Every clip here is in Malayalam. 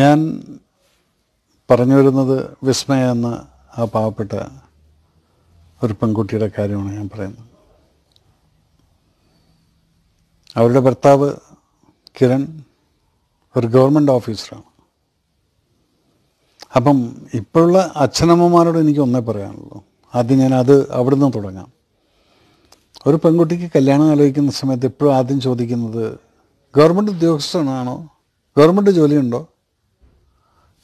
ഞാൻ പറഞ്ഞു വരുന്നത് വിസ്മയ എന്ന ആ പാവപ്പെട്ട ഒരു പെൺകുട്ടിയുടെ കാര്യമാണ് ഞാൻ പറയുന്നത് അവരുടെ ഭർത്താവ് കിരൺ ഒരു ഗവൺമെൻറ് ഓഫീസറാണ് അപ്പം ഇപ്പോഴുള്ള അച്ഛനമ്മമാരോട് എനിക്ക് ഒന്നേ പറയാനുള്ളൂ ആദ്യം ഞാൻ അത് അവിടുന്ന് തുടങ്ങാം ഒരു പെൺകുട്ടിക്ക് കല്യാണം ആലോചിക്കുന്ന സമയത്ത് എപ്പോഴും ആദ്യം ചോദിക്കുന്നത് ഗവൺമെൻറ് ഉദ്യോഗസ്ഥനാണോ ഗവൺമെൻറ് ജോലിയുണ്ടോ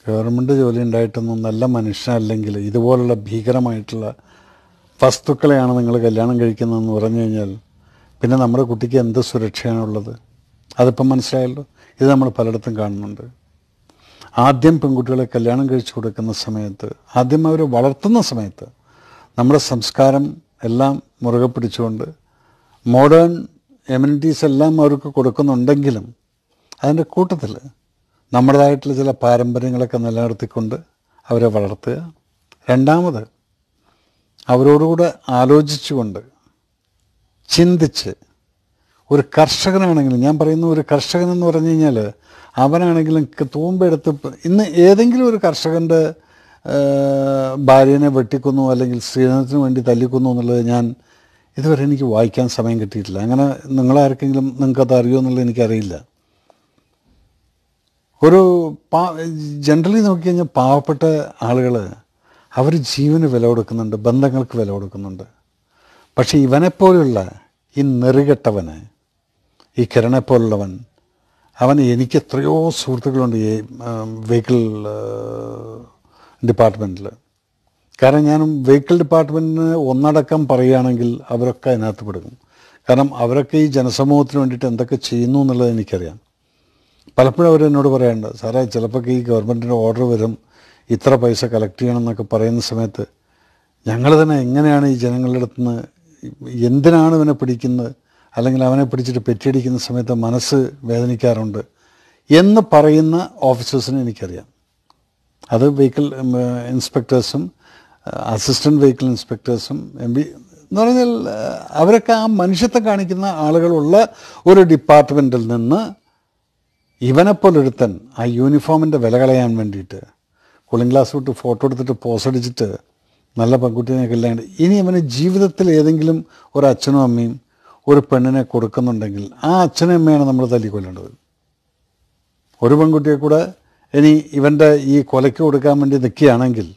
ഗവൺമെൻറ് ജോലി ഉണ്ടായിട്ടൊന്നും നല്ല മനുഷ്യനല്ലെങ്കിൽ ഇതുപോലുള്ള ഭീകരമായിട്ടുള്ള വസ്തുക്കളെയാണ് നിങ്ങൾ കല്യാണം കഴിക്കുന്നതെന്ന് പറഞ്ഞു കഴിഞ്ഞാൽ പിന്നെ നമ്മുടെ കുട്ടിക്ക് എന്ത് സുരക്ഷയാണുള്ളത് അതിപ്പം മനസ്സിലായല്ലോ ഇത് നമ്മൾ പലയിടത്തും കാണുന്നുണ്ട് ആദ്യം പെൺകുട്ടികളെ കല്യാണം കഴിച്ചു കൊടുക്കുന്ന സമയത്ത് ആദ്യം അവർ വളർത്തുന്ന സമയത്ത് നമ്മുടെ സംസ്കാരം എല്ലാം മുറുകെ പിടിച്ചുകൊണ്ട് മോഡേൺ എമ്യൂണിറ്റീസ് എല്ലാം അവർക്ക് കൊടുക്കുന്നുണ്ടെങ്കിലും അതിൻ്റെ കൂട്ടത്തിൽ നമ്മുടേതായിട്ടുള്ള ചില പാരമ്പര്യങ്ങളൊക്കെ നിലനിർത്തിക്കൊണ്ട് അവരെ വളർത്തുക രണ്ടാമത് അവരോടുകൂടെ ആലോചിച്ചുകൊണ്ട് ചിന്തിച്ച് ഒരു കർഷകനാണെങ്കിലും ഞാൻ പറയുന്ന ഒരു കർഷകൻ എന്ന് പറഞ്ഞു കഴിഞ്ഞാൽ അവനാണെങ്കിലും തൂമ്പെടുത്ത് ഇന്ന് ഏതെങ്കിലും ഒരു കർഷകൻ്റെ ഭാര്യനെ വെട്ടിക്കുന്നു അല്ലെങ്കിൽ സ്ത്രീധനത്തിന് വേണ്ടി തല്ലിക്കുന്നു എന്നുള്ളത് ഞാൻ ഇതുവരെ എനിക്ക് വായിക്കാൻ സമയം കിട്ടിയിട്ടില്ല അങ്ങനെ നിങ്ങളാർക്കെങ്കിലും നിങ്ങൾക്കത് അറിയുമോ എന്നുള്ളത് എനിക്കറിയില്ല ഒരു പാ ജനറലി നോക്കിക്കഴിഞ്ഞാൽ പാവപ്പെട്ട ആളുകൾ അവർ ജീവന് വില കൊടുക്കുന്നുണ്ട് ബന്ധങ്ങൾക്ക് വില കൊടുക്കുന്നുണ്ട് പക്ഷേ ഇവനെപ്പോലുള്ള ഈ നെറികെട്ടവന് ഈ കിരണെപ്പോലുള്ളവൻ അവൻ എനിക്ക് എത്രയോ സുഹൃത്തുക്കളുണ്ട് ഈ വെഹിക്കിൾ ഡിപ്പാർട്ട്മെൻറ്റിൽ കാരണം ഞാൻ വെഹിക്കിൾ ഡിപ്പാർട്ട്മെൻറ്റിന് ഒന്നടക്കം പറയുകയാണെങ്കിൽ അവരൊക്കെ അതിനകത്ത് പെടും കാരണം അവരൊക്കെ ഈ ജനസമൂഹത്തിന് വേണ്ടിയിട്ട് എന്തൊക്കെ ചെയ്യുന്നു എന്നുള്ളത് എനിക്കറിയാം പലപ്പോഴും അവരെന്നോട് പറയാനുണ്ട് സാറേ ചിലപ്പോൾ ഈ ഗവൺമെൻറ്റിൻ്റെ ഓർഡർ വരും ഇത്ര പൈസ കളക്ട് ചെയ്യണം എന്നൊക്കെ പറയുന്ന സമയത്ത് ഞങ്ങൾ തന്നെ എങ്ങനെയാണ് ഈ ജനങ്ങളുടെ അടുത്ത് നിന്ന് എന്തിനാണ് ഇവനെ പിടിക്കുന്നത് അല്ലെങ്കിൽ അവനെ പിടിച്ചിട്ട് പെറ്റിയടിക്കുന്ന സമയത്ത് മനസ്സ് വേദനിക്കാറുണ്ട് എന്ന് പറയുന്ന ഓഫീസേഴ്സിനെ എനിക്കറിയാം അത് വെഹിക്കിൾ ഇൻസ്പെക്ടേഴ്സും അസിസ്റ്റൻറ്റ് വെഹിക്കിൾ ഇൻസ്പെക്ടേഴ്സും എം ബി എന്ന് പറഞ്ഞാൽ അവരൊക്കെ ആ മനുഷ്യത്തെ കാണിക്കുന്ന ആളുകളുള്ള ഒരു ഡിപ്പാർട്ട്മെൻറ്റിൽ നിന്ന് ഇവനെപ്പോലൊരുത്തൻ ആ യൂണിഫോമിൻ്റെ വില കളയാൻ വേണ്ടിയിട്ട് കൂളിംഗ് ഗ്ലാസ് വിട്ട് ഫോട്ടോ എടുത്തിട്ട് അടിച്ചിട്ട് നല്ല പെൺകുട്ടീനെ കല്യാണം ഇനി അവന് ജീവിതത്തിൽ ഏതെങ്കിലും ഒരു അച്ഛനും അമ്മയും ഒരു പെണ്ണിനെ കൊടുക്കുന്നുണ്ടെങ്കിൽ ആ അച്ഛനും അമ്മയാണ് നമ്മൾ തല്ലിക്കൊല്ലേണ്ടത് ഒരു പെൺകുട്ടിയെ കൂടെ ഇനി ഇവൻ്റെ ഈ കൊലയ്ക്ക് കൊടുക്കാൻ വേണ്ടി നിൽക്കുകയാണെങ്കിൽ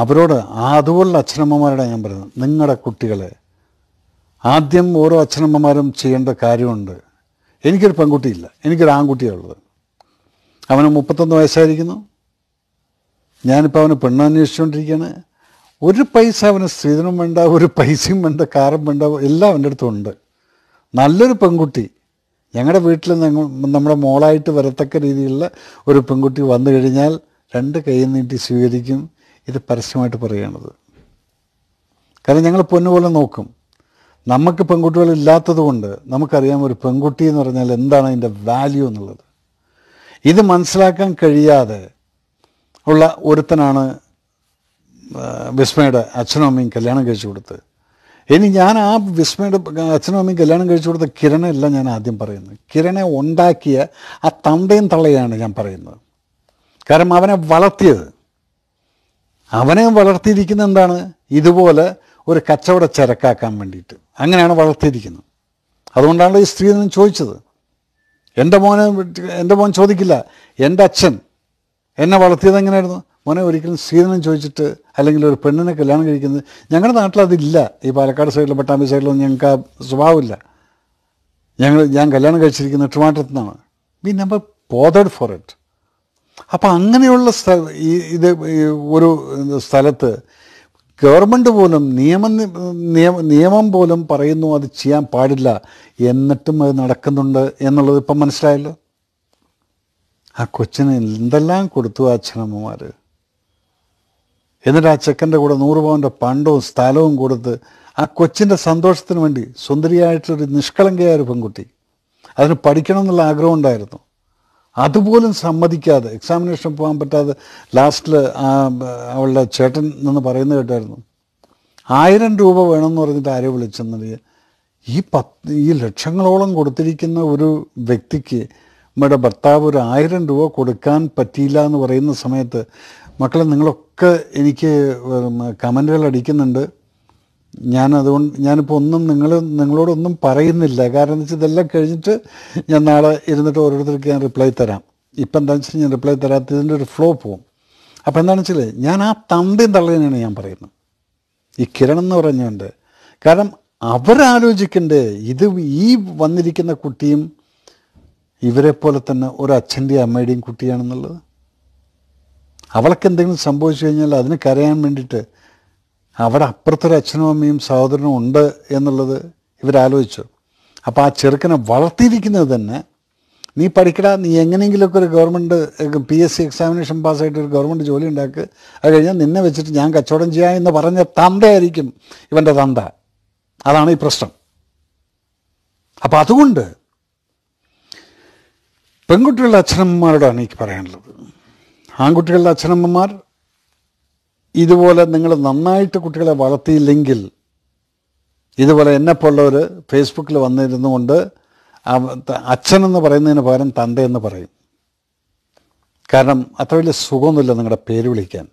അവരോട് അതുപോലുള്ള അച്ഛനമ്മമാരുടെ ഞാൻ പറയുന്നത് നിങ്ങളുടെ കുട്ടികളെ ആദ്യം ഓരോ അച്ഛനമ്മമാരും ചെയ്യേണ്ട കാര്യമുണ്ട് എനിക്കൊരു പെൺകുട്ടിയില്ല എനിക്കൊരു ആൺകുട്ടിയാണുള്ളത് അവന് മുപ്പത്തൊന്ന് വയസ്സായിരിക്കുന്നു ഞാനിപ്പോൾ അവന് പെണ്ണ് അന്വേഷിച്ചുകൊണ്ടിരിക്കുകയാണ് ഒരു പൈസ അവന് സ്ത്രീധനം വേണ്ട ഒരു പൈസയും വേണ്ട കാറും വേണ്ട എല്ലാം അവൻ്റെ അടുത്തുണ്ട് നല്ലൊരു പെൺകുട്ടി ഞങ്ങളുടെ വീട്ടിൽ നമ്മുടെ മോളായിട്ട് വരത്തക്ക രീതിയിലുള്ള ഒരു പെൺകുട്ടി വന്നു കഴിഞ്ഞാൽ രണ്ട് കൈ നീട്ടി സ്വീകരിക്കും ഇത് പരസ്യമായിട്ട് പറയണത് കാരണം ഞങ്ങൾ പൊന്നുപോലെ നോക്കും നമുക്ക് പെൺകുട്ടികൾ ഇല്ലാത്തത് കൊണ്ട് നമുക്കറിയാം ഒരു പെൺകുട്ടി എന്ന് പറഞ്ഞാൽ എന്താണ് അതിൻ്റെ വാല്യൂ എന്നുള്ളത് ഇത് മനസ്സിലാക്കാൻ കഴിയാതെ ഉള്ള ഒരുത്തനാണ് വിസ്മയുടെ അച്ഛനും അമ്മയും കല്യാണം കഴിച്ചു കൊടുത്ത് ഇനി ഞാൻ ആ വിസ്മയുടെ അച്ഛനും അമ്മയും കല്യാണം കഴിച്ചു കൊടുത്ത കിരണയല്ല ഞാൻ ആദ്യം പറയുന്നത് കിരണെ ഉണ്ടാക്കിയ ആ തണ്ടയും തള്ളയാണ് ഞാൻ പറയുന്നത് കാരണം അവനെ വളർത്തിയത് അവനെ വളർത്തിയിരിക്കുന്ന എന്താണ് ഇതുപോലെ ഒരു കച്ചവട ചരക്കാക്കാൻ വേണ്ടിയിട്ട് അങ്ങനെയാണ് വളർത്തിയിരിക്കുന്നത് അതുകൊണ്ടാണ് ഈ സ്ത്രീ നിന്ന് ചോദിച്ചത് എൻ്റെ മോനെ എൻ്റെ മോൻ ചോദിക്കില്ല എൻ്റെ അച്ഛൻ എന്നെ വളർത്തിയത് എങ്ങനെയായിരുന്നു മോനെ ഒരിക്കലും സ്ത്രീധനം ചോദിച്ചിട്ട് അല്ലെങ്കിൽ ഒരു പെണ്ണിനെ കല്യാണം കഴിക്കുന്നത് ഞങ്ങളുടെ നാട്ടിൽ അതില്ല ഈ പാലക്കാട് സൈഡിലും പട്ടാമ്പി സൈഡിലൊന്നും ഞങ്ങൾക്ക് ആ സ്വഭാവമില്ല ഞങ്ങൾ ഞാൻ കല്യാണം കഴിച്ചിരിക്കുന്ന ട്രിവാൻഡ്രത്തു നിന്നാണ് we number bothered for it അപ്പോൾ അങ്ങനെയുള്ള സ്ഥല ഈ ഇത് ഒരു സ്ഥലത്ത് ഗവൺമെൻറ് പോലും നിയമം നിയമം പോലും പറയുന്നു അത് ചെയ്യാൻ പാടില്ല എന്നിട്ടും അത് നടക്കുന്നുണ്ട് എന്നുള്ളത് ഇപ്പം മനസ്സിലായല്ലോ ആ കൊച്ചിന് എന്തെല്ലാം കൊടുത്തു ആ അച്ഛനമ്മമാർ എന്നിട്ട് ആ ചെക്കൻ്റെ കൂടെ നൂറ് പവൻ്റെ പണ്ടവും സ്ഥലവും കൊടുത്ത് ആ കൊച്ചിൻ്റെ സന്തോഷത്തിന് വേണ്ടി സുന്ദരിയായിട്ടൊരു നിഷ്കളങ്കയായ ഒരു പെൺകുട്ടി അതിന് പഠിക്കണം എന്നുള്ള ആഗ്രഹം ഉണ്ടായിരുന്നു അതുപോലും സമ്മതിക്കാതെ എക്സാമിനേഷൻ പോകാൻ പറ്റാതെ ലാസ്റ്റിൽ അവളുടെ ചേട്ടൻ എന്ന് പറയുന്നത് കേട്ടായിരുന്നു ആയിരം രൂപ വേണമെന്ന് പറഞ്ഞിട്ട് ആരെ വിളിച്ചെന്നത് ഈ പത്ത് ഈ ലക്ഷങ്ങളോളം കൊടുത്തിരിക്കുന്ന ഒരു വ്യക്തിക്ക് നമ്മുടെ ഭർത്താവ് ഒരു ആയിരം രൂപ കൊടുക്കാൻ പറ്റിയില്ല എന്ന് പറയുന്ന സമയത്ത് മക്കളെ നിങ്ങളൊക്കെ എനിക്ക് കമൻറ്റുകൾ അടിക്കുന്നുണ്ട് ഞാൻ അതുകൊണ്ട് ഞാനിപ്പോൾ ഒന്നും നിങ്ങൾ നിങ്ങളോടൊന്നും പറയുന്നില്ല കാരണം എന്ന് വെച്ചാൽ ഇതെല്ലാം കഴിഞ്ഞിട്ട് ഞാൻ നാളെ ഇരുന്നിട്ട് ഓരോരുത്തർക്ക് ഞാൻ റിപ്ലൈ തരാം ഇപ്പം എന്താണെന്ന് വെച്ചാൽ ഞാൻ റിപ്ലൈ തരാത്തതിൻ്റെ ഒരു ഫ്ലോ പോവും അപ്പോൾ എന്താണെന്ന് വെച്ചാൽ ഞാൻ ആ തമ്പിയും തള്ളേനാണ് ഞാൻ പറയുന്നത് ഈ കിരൺ എന്ന് പറഞ്ഞുകൊണ്ട് കാരണം അവരാലോചിക്കണ്ടേ ഇത് ഈ വന്നിരിക്കുന്ന കുട്ടിയും ഇവരെ പോലെ തന്നെ ഒരു അച്ഛൻ്റെയും അമ്മയുടെയും കുട്ടിയാണെന്നുള്ളത് അവൾക്ക് എന്തെങ്കിലും സംഭവിച്ചു കഴിഞ്ഞാൽ അതിന് കരയാൻ വേണ്ടിയിട്ട് അവിടെ അപ്പുറത്തൊരു അച്ഛനും അമ്മയും സഹോദരനും ഉണ്ട് എന്നുള്ളത് ഇവരാലോചിച്ചു അപ്പോൾ ആ ചെറുക്കനെ വളർത്തിയിരിക്കുന്നത് തന്നെ നീ പഠിക്കടാ നീ എങ്ങനെയെങ്കിലുമൊക്കെ ഒരു government P S C examination പാസ്സായിട്ട് ഒരു ഗവൺമെൻറ് ജോലി ഉണ്ടാക്കുക അത് കഴിഞ്ഞാൽ നിന്നെ വെച്ചിട്ട് ഞാൻ കച്ചവടം ചെയ്യാം എന്ന് പറഞ്ഞ തന്തയായിരിക്കും ഇവൻ്റെ തന്ത അതാണ് ഈ പ്രശ്നം അപ്പോൾ അതുകൊണ്ട് പെൺകുട്ടികളുടെ അച്ഛനമ്മമാരോടാണ് എനിക്ക് പറയാനുള്ളത് ആൺകുട്ടികളുടെ അച്ഛനമ്മമാർ ഇതുപോലെ നിങ്ങൾ നന്നായിട്ട് കുട്ടികളെ വളർത്തിയില്ലെങ്കിൽ ഇതുപോലെ എന്നെപ്പോലുള്ളവർ ഫേസ്ബുക്കിൽ കൊണ്ട് അച്ഛനെന്ന് പറയുന്നതിന് പകരം തന്തയെന്ന് പറയും കാരണം അത്ര വലിയ സുഖമൊന്നുമില്ല നിങ്ങളുടെ പേര് വിളിക്കാൻ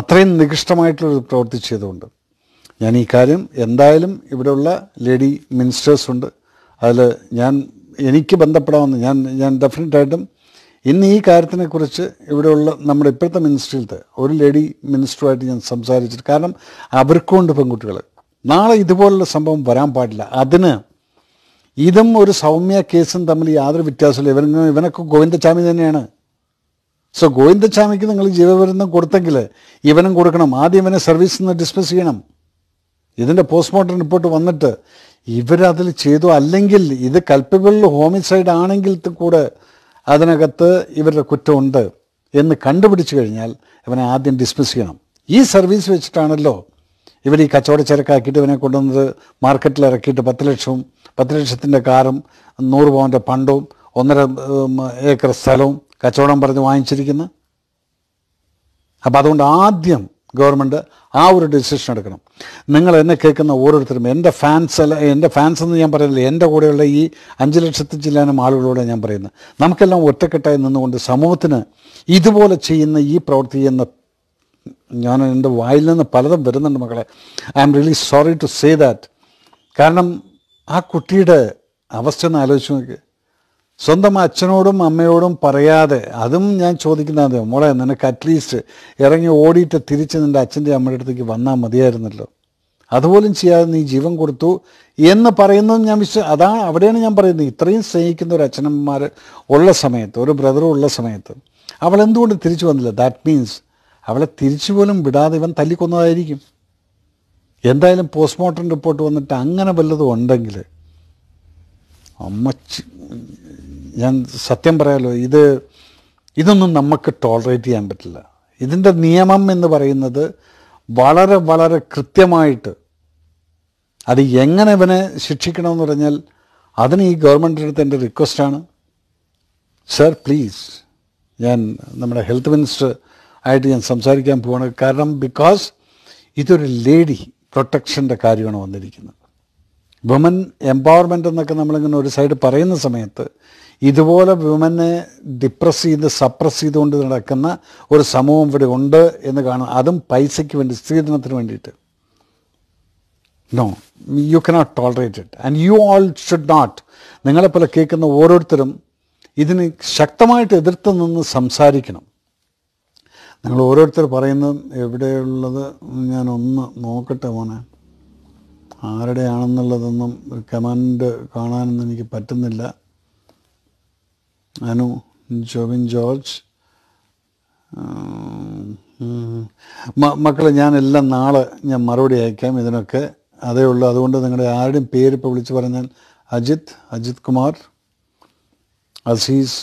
അത്രയും നികൃഷ്ടമായിട്ടുള്ളൊരു പ്രവൃത്തി ചെയ്തുകൊണ്ട് ഞാൻ ഈ കാര്യം എന്തായാലും ഇവിടെയുള്ള ലേഡി മിനിസ്റ്റേഴ്സ് ഉണ്ട് അതിൽ ഞാൻ എനിക്ക് ബന്ധപ്പെടാമെന്ന് ഞാൻ ഞാൻ ഡെഫിനറ്റായിട്ടും ഇന്ന് ഈ കാര്യത്തിനെക്കുറിച്ച് ഇവിടെയുള്ള നമ്മുടെ ഇപ്പോഴത്തെ മിനിസ്ട്രിയിലത്തെ ഒരു ലേഡി മിനിസ്റ്ററുമായിട്ട് ഞാൻ സംസാരിച്ചിട്ട് കാരണം അവർക്കുണ്ട് പെൺകുട്ടികൾ നാളെ ഇതുപോലുള്ള സംഭവം വരാൻ പാടില്ല അതിന് ഇതും ഒരു സൗമ്യ കേസും തമ്മിൽ യാതൊരു വ്യത്യാസമില്ല ഇവൻ ഇവനൊക്കെ ഗോവിന്ദസ്വാമി തന്നെയാണ് സോ ഗോവിന്ദസ്വാമിക്ക് നിങ്ങൾ ജീവപര്യന്തം കൊടുത്തെങ്കിൽ ഇവനും കൊടുക്കണം ആദ്യം ഇവനെ സർവീസിൽ നിന്ന് ഡിസ്മിസ് ചെയ്യണം ഇതിൻ്റെ പോസ്റ്റ്മോർട്ടം റിപ്പോർട്ട് വന്നിട്ട് ഇവരതിൽ ചെയ്തു അല്ലെങ്കിൽ ഇത് കൽപ്പബിളിൽ ഹോമിസൈഡ് ആണെങ്കിൽ കൂടെ അതിനകത്ത് ഇവരുടെ കുറ്റമുണ്ട് എന്ന് കണ്ടുപിടിച്ചു കഴിഞ്ഞാൽ ഇവനെ ആദ്യം ഡിസ്മിസ് ചെയ്യണം ഈ സർവീസ് വെച്ചിട്ടാണല്ലോ ഇവർ ഈ കച്ചവടച്ചരക്കാക്കിയിട്ട് ഇവനെ കൊണ്ടുവന്നത് മാർക്കറ്റിൽ ഇറക്കിയിട്ട് പത്ത് ലക്ഷവും പത്ത് ലക്ഷത്തിൻ്റെ കാറും നൂറ് പവൻ്റെ പണ്ടവും ഒന്നര ഏക്കർ സ്ഥലവും കച്ചവടം പറഞ്ഞ് വാങ്ങിച്ചിരിക്കുന്നത് അപ്പോൾ അതുകൊണ്ട് ആദ്യം ഗവൺമെൻറ് ആ ഒരു ഡിസിഷൻ എടുക്കണം നിങ്ങൾ എന്നെ കേൾക്കുന്ന ഓരോരുത്തരും എൻ്റെ ഫാൻസ് അല്ല എൻ്റെ ഫാൻസ് എന്ന് ഞാൻ പറയുന്നില്ല എൻ്റെ കൂടെയുള്ള ഈ അഞ്ച് ലക്ഷത്തി ചില്ലാനും ആളുകളോട് ഞാൻ പറയുന്നത് നമുക്കെല്ലാം ഒറ്റക്കെട്ടായി നിന്നുകൊണ്ട് സമൂഹത്തിന് ഇതുപോലെ ചെയ്യുന്ന ഈ പ്രവൃത്തി എന്ന ഞാൻ എൻ്റെ വായിൽ നിന്ന് പലതും വരുന്നുണ്ട് മക്കളെ I am really sorry to say that കാരണം ആ കുട്ടിയുടെ അവസ്ഥ ഒന്ന് ആലോചിച്ച് നോക്കി സ്വന്തം അച്ഛനോടും അമ്മയോടും പറയാതെ അതും ഞാൻ ചോദിക്കുന്നത് മോളെ നിനക്ക് അറ്റ്ലീസ്റ്റ് ഇറങ്ങി ഓടിയിട്ട് തിരിച്ച് നിൻ്റെ അച്ഛൻ്റെ അമ്മയുടെ അടുത്തേക്ക് വന്നാൽ മതിയായിരുന്നല്ലോ അതുപോലും ചെയ്യാതെ നീ ജീവൻ കൊടുത്തു എന്ന് പറയുന്നതും ഞാൻ വിശ്വ അതാ അവിടെയാണ് ഞാൻ പറയുന്നത് ഇത്രയും സ്നേഹിക്കുന്ന ഒരു അച്ഛനമ്മമാർ ഉള്ള സമയത്ത് ഒരു ബ്രദറും ഉള്ള സമയത്ത് അവൾ എന്തുകൊണ്ട് തിരിച്ചു വന്നില്ല ദാറ്റ് മീൻസ് അവളെ തിരിച്ചു പോലും വിടാതെ ഇവൻ തല്ലിക്കൊന്നതായിരിക്കും എന്തായാലും പോസ്റ്റ്മോർട്ടം റിപ്പോർട്ട് വന്നിട്ട് അങ്ങനെ വല്ലതും ഉണ്ടെങ്കിൽ അമ്മച്ചി ഞാൻ സത്യം പറയാലോ ഇത് ഇതൊന്നും നമുക്ക് ടോളറേറ്റ് ചെയ്യാൻ പറ്റില്ല ഇതിൻ്റെ നിയമം എന്ന് പറയുന്നത് വളരെ വളരെ കൃത്യമായിട്ട് അത് എങ്ങനെ ഇവനെ ശിക്ഷിക്കണമെന്ന് പറഞ്ഞാൽ അതിന് ഈ ഗവൺമെൻറ് അടുത്ത് എൻ്റെ റിക്വസ്റ്റാണ് സർ പ്ലീസ് ഞാൻ നമ്മുടെ ഹെൽത്ത് മിനിസ്റ്റർ ആയിട്ട് ഞാൻ സംസാരിക്കാൻ പോവാണ് കാരണം ബിക്കോസ് ഇതൊരു ലേഡി പ്രൊട്ടക്ഷൻ്റെ കാര്യമാണ് വന്നിരിക്കുന്നത് വുമൻ എംപവർമെൻ്റ് എന്നൊക്കെ നമ്മളിങ്ങനെ ഒരു സൈഡ് പറയുന്ന സമയത്ത് ഇതുപോലെ വിമനെ ഡിപ്രസ് ചെയ്ത് സപ്രസ് ചെയ്തുകൊണ്ട് നടക്കുന്ന ഒരു സമൂഹം ഇവിടെ ഉണ്ട് എന്ന് കാണും അതും പൈസയ്ക്ക് വേണ്ടി സ്ത്രീധനത്തിന് വേണ്ടിയിട്ട് no you not tolerate it and you all should not നിങ്ങളെപ്പോലെ കേൾക്കുന്ന ഓരോരുത്തരും ഇതിന് ശക്തമായിട്ട് എതിർത്ത് നിന്ന് സംസാരിക്കണം നിങ്ങൾ ഓരോരുത്തർ പറയുന്നത് എവിടെയുള്ളത് ഞാനൊന്ന് നോക്കട്ടെ മോനെ ആരുടെയാണെന്നുള്ളതൊന്നും കമാൻഡ് കാണാനൊന്നും എനിക്ക് പറ്റുന്നില്ല അനു ജോവിൻ ജോർജ് മക്കളെ ഞാനെല്ലാം നാളെ ഞാൻ മറുപടി അയക്കാം ഇതിനൊക്കെ അതേ ഉള്ളൂ അതുകൊണ്ട് നിങ്ങളുടെ ആരുടെയും പേര് വിളിച്ച് പറഞ്ഞാൽ അജിത് അജിത് കുമാർ അസീസ്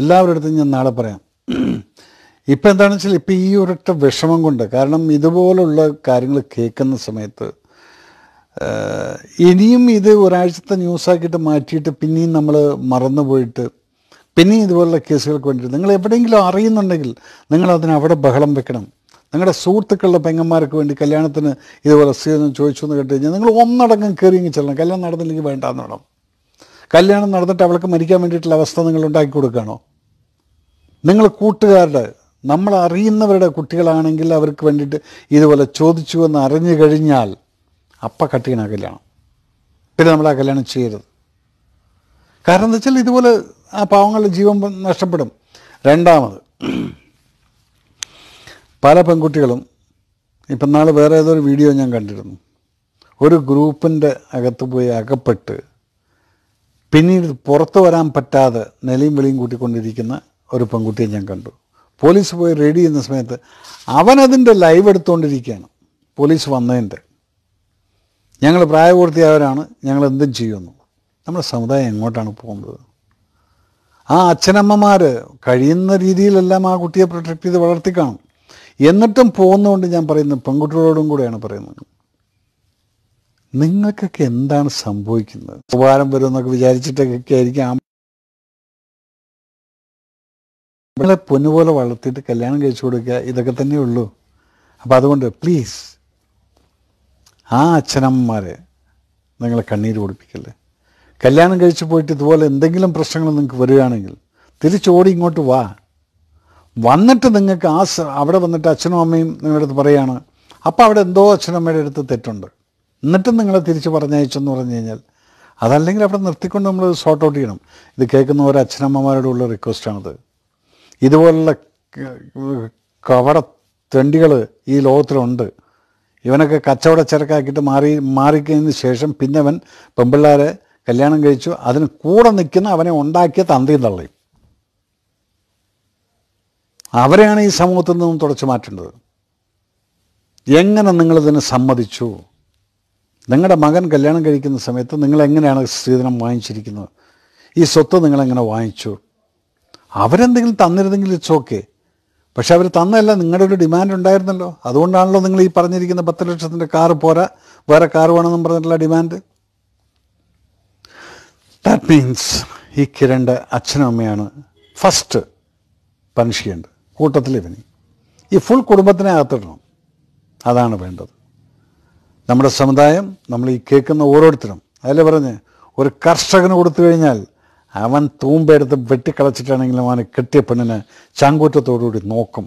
എല്ലാവരുടെ അടുത്തും ഞാൻ നാളെ പറയാം ഇപ്പം എന്താണെന്ന് വെച്ചാൽ ഇപ്പം ഈ ഒരൊറ്റ വിഷമം കൊണ്ട് കാരണം ഇതുപോലുള്ള കാര്യങ്ങൾ കേൾക്കുന്ന സമയത്ത് ഇനിയും ഇത് ഒരാഴ്ചത്തെ ന്യൂസാക്കിയിട്ട് മാറ്റിയിട്ട് പിന്നെയും നമ്മൾ മറന്നു പോയിട്ട് പിന്നെയും ഇതുപോലുള്ള കേസുകൾക്ക് വേണ്ടിയിട്ട് നിങ്ങൾ എവിടെയെങ്കിലും അറിയുന്നുണ്ടെങ്കിൽ നിങ്ങളതിന് അവിടെ ബഹളം വെക്കണം നിങ്ങളുടെ സുഹൃത്തുക്കളുടെ പെങ്ങന്മാർക്ക് വേണ്ടി കല്യാണത്തിന് ഇതുപോലെ സ്ത്രീന്ന് ചോദിച്ചു എന്ന് കേട്ട് കഴിഞ്ഞാൽ നിങ്ങൾ ഒന്നടങ്കം കയറിയെങ്കിൽ ചെല്ലണം കല്യാണം നടന്നില്ലെങ്കിൽ വേണ്ട വേണം കല്യാണം നടന്നിട്ട് അവൾക്ക് മരിക്കാൻ വേണ്ടിയിട്ടുള്ള അവസ്ഥ നിങ്ങൾ ഉണ്ടാക്കി കൊടുക്കുകയാണോ നിങ്ങൾ കൂട്ടുകാരുടെ നമ്മൾ അറിയുന്നവരുടെ കുട്ടികളാണെങ്കിൽ അവർക്ക് വേണ്ടിയിട്ട് ഇതുപോലെ ചോദിച്ചു എന്ന് അറിഞ്ഞു കഴിഞ്ഞാൽ അപ്പം കട്ടിയാണ് കല്യാണം പിന്നെ നമ്മൾ ആ കല്യാണം ചെയ്യരുത് കാരണം എന്താ വെച്ചാൽ ഇതുപോലെ ആ പാവങ്ങളുടെ ജീവൻ നഷ്ടപ്പെടും രണ്ടാമത് പല പെൺകുട്ടികളും ഇപ്പം നാളെ വേറെ ഏതൊരു വീഡിയോ ഞാൻ കണ്ടിരുന്നു ഒരു ഗ്രൂപ്പിൻ്റെ അകത്ത് പോയി അകപ്പെട്ട് പിന്നീട് പുറത്ത് വരാൻ പറ്റാതെ നിലയും വെളിയും കൂട്ടിക്കൊണ്ടിരിക്കുന്ന ഒരു പെൺകുട്ടിയെ ഞാൻ കണ്ടു പോലീസ് പോയി റെഡി ചെയ്യുന്ന സമയത്ത് അവനതിൻ്റെ ലൈവ് എടുത്തുകൊണ്ടിരിക്കുകയാണ് പോലീസ് വന്നതിൻ്റെ ഞങ്ങൾ പ്രായപൂർത്തിയായവരാണ് ഞങ്ങൾ എന്തും ചെയ്യുമെന്നു നമ്മുടെ സമുദായം എങ്ങോട്ടാണ് പോകുന്നത് ആ അച്ഛനമ്മമാർ കഴിയുന്ന രീതിയിലെല്ലാം ആ കുട്ടിയെ പ്രൊട്ടക്ട് ചെയ്ത് വളർത്തി കാണും എന്നിട്ടും പോകുന്നതുകൊണ്ട് ഞാൻ പറയുന്നത് പെൺകുട്ടികളോടും കൂടെയാണ് പറയുന്നത് നിങ്ങൾക്കൊക്കെ എന്താണ് സംഭവിക്കുന്നത് ഉപകാരം എന്നൊക്കെ വിചാരിച്ചിട്ടൊക്കെ ആയിരിക്കാം നിങ്ങളെ പൊന്നുപോലെ വളർത്തിയിട്ട് കല്യാണം കഴിച്ചു കൊടുക്കുക ഇതൊക്കെ തന്നെ ഉള്ളൂ അപ്പോൾ അതുകൊണ്ട് പ്ലീസ് ആ അച്ഛനമ്മമാരെ നിങ്ങളെ കണ്ണീര് കൊടുപ്പിക്കല്ലേ കല്യാണം കഴിച്ചു പോയിട്ട് ഇതുപോലെ എന്തെങ്കിലും പ്രശ്നങ്ങൾ നിങ്ങൾക്ക് വരികയാണെങ്കിൽ തിരിച്ചോടി ഇങ്ങോട്ട് വാ വന്നിട്ട് നിങ്ങൾക്ക് ആ അവിടെ വന്നിട്ട് അച്ഛനും അമ്മയും നിങ്ങളുടെ അടുത്ത് പറയുകയാണ് അപ്പോൾ അവിടെ എന്തോ അമ്മയുടെ അടുത്ത് തെറ്റുണ്ട് എന്നിട്ടും നിങ്ങളെ തിരിച്ച് പറഞ്ഞയച്ചെന്ന് പറഞ്ഞു കഴിഞ്ഞാൽ അതല്ലെങ്കിൽ അവിടെ നിർത്തിക്കൊണ്ട് നമ്മൾ ഷോർട്ട് ഔട്ട് ചെയ്യണം ഇത് കേൾക്കുന്ന ഓരോ അച്ഛനമ്മമാരോടുള്ള റിക്വസ്റ്റാണത് ഇതുപോലുള്ള കവട തെണ്ടികൾ ഈ ലോകത്തിലുണ്ട് ഇവനൊക്കെ കച്ചവട ചരക്കാക്കിയിട്ട് മാറി മാറിക്കഴിഞ്ഞതിന് ശേഷം അവൻ പെമ്പിള്ളാരെ കല്യാണം കഴിച്ചു അതിന് കൂടെ നിൽക്കുന്ന അവനെ ഉണ്ടാക്കിയ തന്തയും തള്ളയും അവരെയാണ് ഈ സമൂഹത്തിൽ നിന്നും തുടച്ചു മാറ്റേണ്ടത് എങ്ങനെ നിങ്ങളിതിന് സമ്മതിച്ചു നിങ്ങളുടെ മകൻ കല്യാണം കഴിക്കുന്ന സമയത്ത് നിങ്ങൾ എങ്ങനെയാണ് സ്ത്രീധനം വാങ്ങിച്ചിരിക്കുന്നത് ഈ സ്വത്ത് നിങ്ങളെങ്ങനെ വാങ്ങിച്ചു അവരെന്തെങ്കിലും തന്നിരുന്നെങ്കിൽ ഇറ്റ്സ് ഓക്കെ പക്ഷെ അവർ തന്നല്ല നിങ്ങളുടെ ഒരു ഡിമാൻഡ് ഉണ്ടായിരുന്നല്ലോ അതുകൊണ്ടാണല്ലോ നിങ്ങൾ ഈ പറഞ്ഞിരിക്കുന്ന പത്ത് ലക്ഷത്തിൻ്റെ കാറ് പോരാ വേറെ കാറ് വേണമെന്നും പറഞ്ഞിട്ടുള്ള ഡിമാൻഡ് ദാറ്റ് മീൻസ് ഈ കിരണ്ട് അച്ഛനും അമ്മയാണ് ഫസ്റ്റ് പനിഷ് ചെയ്യേണ്ടത് കൂട്ടത്തിൽ ഇവന് ഈ ഫുൾ കുടുംബത്തിനെ അകത്തിടണം അതാണ് വേണ്ടത് നമ്മുടെ സമുദായം നമ്മൾ ഈ കേൾക്കുന്ന ഓരോരുത്തരും അതിൽ പറഞ്ഞ് ഒരു കർഷകന് കൊടുത്തു കഴിഞ്ഞാൽ അവൻ തൂമ്പെടുത്ത് വെട്ടിക്കളച്ചിട്ടാണെങ്കിലും അവന് കെട്ടിയ പെണ്ണിനെ ചാങ്കൂറ്റത്തോടുകൂടി നോക്കും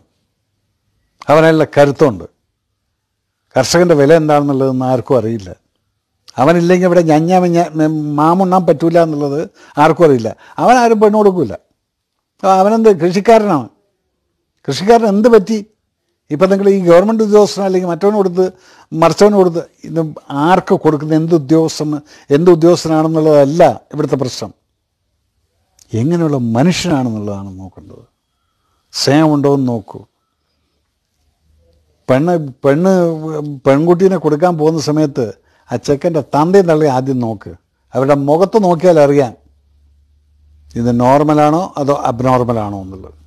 അവനെല്ലാം കരുത്തുണ്ട് കർഷകൻ്റെ വില എന്താണെന്നുള്ളതെന്ന് ആർക്കും അറിയില്ല അവനില്ലെങ്കിൽ ഇവിടെ ഞഞ്ഞ മാമുണ്ണാൻ പറ്റൂല എന്നുള്ളത് ആർക്കും അറിയില്ല അവൻ ആരും പെണ്ണു കൊടുക്കില്ല അവനെന്ത് കൃഷിക്കാരനാണ് കൃഷിക്കാരൻ എന്ത് പറ്റി ഇപ്പം നിങ്ങൾ ഈ ഗവൺമെൻറ് ഉദ്യോഗസ്ഥനോ അല്ലെങ്കിൽ മറ്റവന് കൊടുത്ത് മറിച്ചവന് കൊടുത്ത് ഇത് ആർക്ക് കൊടുക്കുന്ന എന്ത് ഉദ്യോഗസ്ഥന് എന്ത് ഉദ്യോഗസ്ഥനാണെന്നുള്ളതല്ല ഇവിടുത്തെ പ്രശ്നം എങ്ങനെയുള്ള മനുഷ്യനാണെന്നുള്ളതാണ് നോക്കേണ്ടത് സ്നേഹമുണ്ടോ എന്ന് നോക്കൂ പെണ്ണ് പെണ്ണ് പെൺകുട്ടീനെ കൊടുക്കാൻ പോകുന്ന സമയത്ത് ആ ചെക്കൻ്റെ തന്തയും തള്ളി ആദ്യം നോക്ക് അവരുടെ മുഖത്ത് നോക്കിയാൽ അറിയാം ഇത് നോർമലാണോ അതോ അബ്നോർമലാണോ എന്നുള്ളത്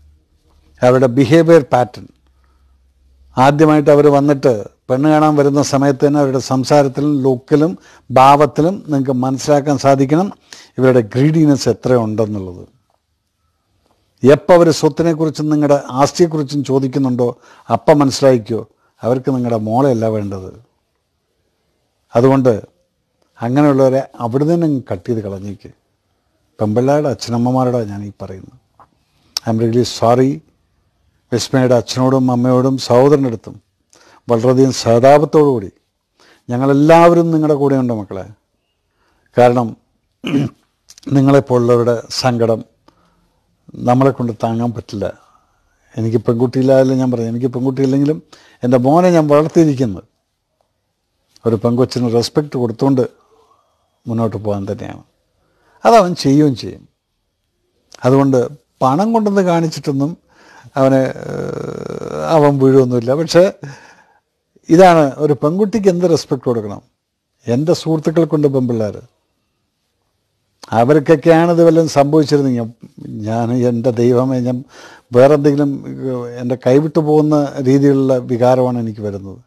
അവരുടെ ബിഹേവിയർ പാറ്റേൺ ആദ്യമായിട്ട് അവർ വന്നിട്ട് പെണ്ണ് കാണാൻ വരുന്ന സമയത്ത് തന്നെ അവരുടെ സംസാരത്തിലും ലുക്കിലും ഭാവത്തിലും നിങ്ങൾക്ക് മനസ്സിലാക്കാൻ സാധിക്കണം ഇവരുടെ ഗ്രീഡിനെസ് എത്രയുണ്ടെന്നുള്ളത് എപ്പോൾ അവർ സ്വത്തിനെക്കുറിച്ചും നിങ്ങളുടെ ആസ്തിയെക്കുറിച്ചും ചോദിക്കുന്നുണ്ടോ അപ്പം മനസ്സിലാക്കിയോ അവർക്ക് നിങ്ങളുടെ മോളെയല്ല വേണ്ടത് അതുകൊണ്ട് അങ്ങനെയുള്ളവരെ അവിടെ നിന്ന് കട്ട് ചെയ്ത് കളഞ്ഞേക്ക് പെമ്പിള്ളയുടെ അച്ഛനമ്മമാരോടാ ഞാൻ ഈ പറയുന്നു ഐ എം റിയലി സോറി വിസ്മയുടെ അച്ഛനോടും അമ്മയോടും സഹോദരനടുത്തും വളരെയധികം സഹതാപത്തോടു കൂടി ഞങ്ങളെല്ലാവരും നിങ്ങളുടെ കൂടെയുണ്ട് മക്കളെ കാരണം നിങ്ങളെപ്പോലുള്ളവരുടെ സങ്കടം നമ്മളെ കൊണ്ട് താങ്ങാൻ പറ്റില്ല എനിക്ക് പെൺകുട്ടിയില്ലാതെ ഞാൻ പറയാം എനിക്ക് പെൺകുട്ടിയില്ലെങ്കിലും എൻ്റെ മോനെ ഞാൻ വളർത്തിയിരിക്കുന്നത് ഒരു പെങ്കൊച്ചിന് റെസ്പെക്റ്റ് കൊടുത്തുകൊണ്ട് മുന്നോട്ട് പോകാൻ തന്നെയാണ് അതവൻ ചെയ്യുകയും ചെയ്യും അതുകൊണ്ട് പണം കൊണ്ടെന്ന് കാണിച്ചിട്ടൊന്നും അവനെ അവൻ വീഴുമൊന്നുമില്ല പക്ഷേ ഇതാണ് ഒരു പെൺകുട്ടിക്ക് എന്ത് റെസ്പെക്റ്റ് കൊടുക്കണം എൻ്റെ സുഹൃത്തുക്കൾക്കുണ്ട് പെൺപിള്ളേർ അവർക്കൊക്കെയാണ് ഇത് വല്ലതും സംഭവിച്ചിരുന്നെങ്കിൽ ഞാൻ എൻ്റെ ദൈവമേ ഞാൻ വേറെന്തെങ്കിലും എൻ്റെ കൈവിട്ടു പോകുന്ന രീതിയിലുള്ള വികാരമാണ് എനിക്ക് വരുന്നത്